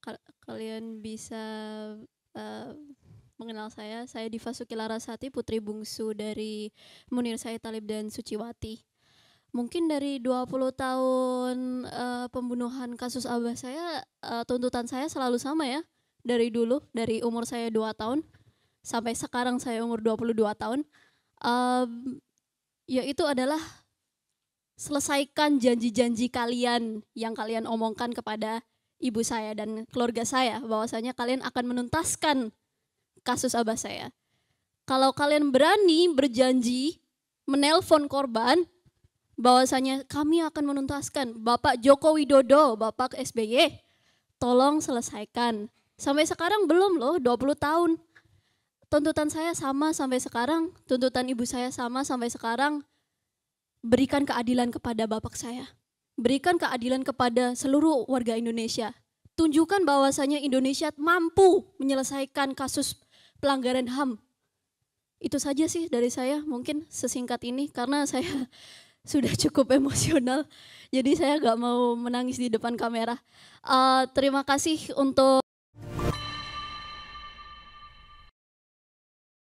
kal- kalian bisa uh, mengenal saya. Saya Diva Sukilarasati, putri bungsu dari Munir Said Talib dan Suciwati. Mungkin dari 20 tahun uh, pembunuhan kasus Abah saya, uh, tuntutan saya selalu sama ya. Dari dulu, dari umur saya 2 tahun sampai sekarang saya umur 22 tahun. Um, yaitu adalah selesaikan janji-janji kalian yang kalian omongkan kepada ibu saya dan keluarga saya bahwasanya kalian akan menuntaskan kasus abah saya. Kalau kalian berani berjanji menelpon korban bahwasanya kami akan menuntaskan Bapak Joko Widodo, Bapak SBY, tolong selesaikan. Sampai sekarang belum loh, 20 tahun. Tuntutan saya sama sampai sekarang, tuntutan ibu saya sama sampai sekarang. Berikan keadilan kepada bapak saya berikan keadilan kepada seluruh warga Indonesia. Tunjukkan bahwasanya Indonesia mampu menyelesaikan kasus pelanggaran HAM. Itu saja sih dari saya mungkin sesingkat ini karena saya sudah cukup emosional. Jadi saya nggak mau menangis di depan kamera. Uh, terima kasih untuk